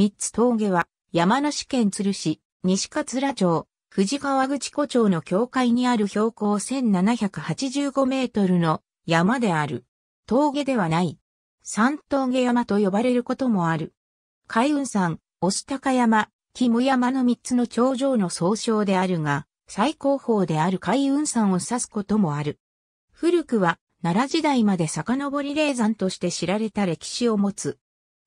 三つ峠は、山梨県鶴市、西桂町、富士川口湖町の境界にある標高1785メートルの山である。峠ではない。三峠山と呼ばれることもある。海雲山、押高山、キム山の三つの頂上の総称であるが、最高峰である海雲山を指すこともある。古くは、奈良時代まで遡り霊山として知られた歴史を持つ。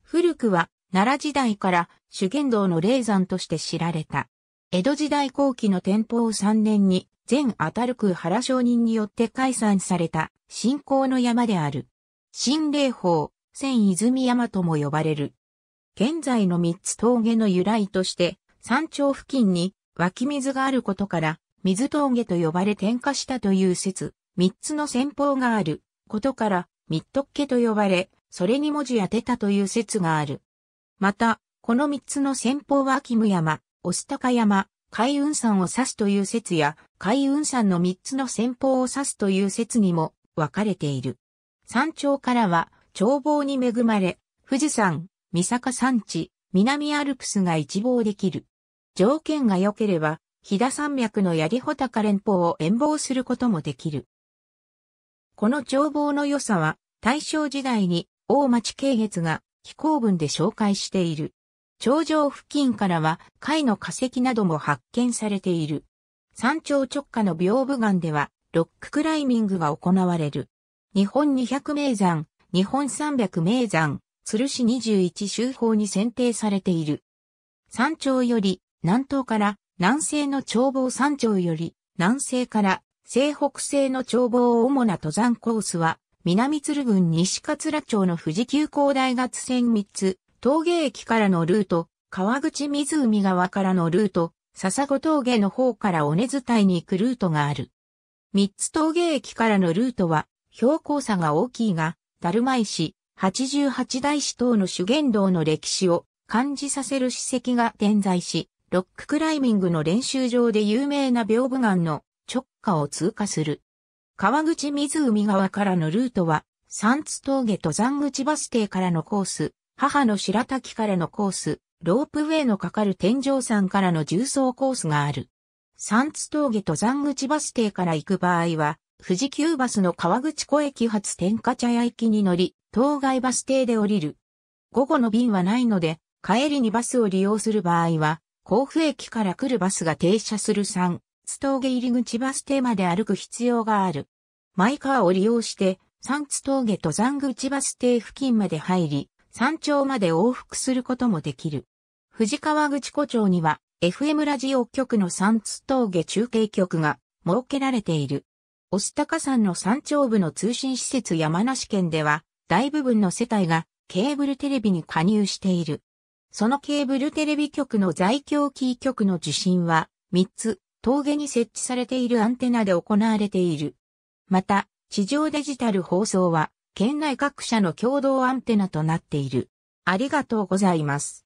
古くは、奈良時代から修験道の霊山として知られた。江戸時代後期の天保3年に、前当たる空原商人によって解散された、信仰の山である。新霊法、千泉山とも呼ばれる。現在の三つ峠の由来として、山頂付近に湧き水があることから、水峠と呼ばれ点火したという説、三つの先方があることから、三徳家と呼ばれ、それに文字当てたという説がある。また、この三つの戦法は秋武山、押高山、海雲山を指すという説や、海雲山の三つの戦法を指すという説にも分かれている。山頂からは、眺望に恵まれ、富士山、三坂山地、南アルプスが一望できる。条件が良ければ、飛騨山脈の槍穂高連峰を遠望することもできる。この眺望の良さは、大正時代に大町慶月が紀行文で紹介している。頂上付近からは貝の化石なども発見されている。山頂直下の屏風岩ではロッククライミングが行われる。日本200名山、日本300名山、鶴市21周法に選定されている。山頂より南東から南西の眺望山頂より南西から西北西の眺望を主な登山コースは南鶴郡西桂町の富士急行大学線3つ、峠駅からのルート、川口湖側からのルート、笹子峠の方から尾根伝いに行くルートがある。三つ峠駅からのルートは、標高差が大きいが、だるま石、88大石等の主言道の歴史を感じさせる史跡が点在し、ロッククライミングの練習場で有名な屏風岩の直下を通過する。川口湖側からのルートは、三津峠登山口バス停からのコース、母の白滝からのコース、ロープウェイのかかる天井山からの重層コースがある。三津峠登山口バス停から行く場合は、富士急バスの川口湖駅発天下茶屋駅に乗り、当該バス停で降りる。午後の便はないので、帰りにバスを利用する場合は、甲府駅から来るバスが停車する3、津峠入口バス停まで歩く必要がある。マイカーを利用して、三津峠登山口バス停付近まで入り、山頂まで往復することもできる。藤川口湖町には、FM ラジオ局の三津峠中継局が設けられている。スタカ山の山頂部の通信施設山梨県では、大部分の世帯がケーブルテレビに加入している。そのケーブルテレビ局の在京キー局の受信は、3つ、峠に設置されているアンテナで行われている。また、地上デジタル放送は、県内各社の共同アンテナとなっている。ありがとうございます。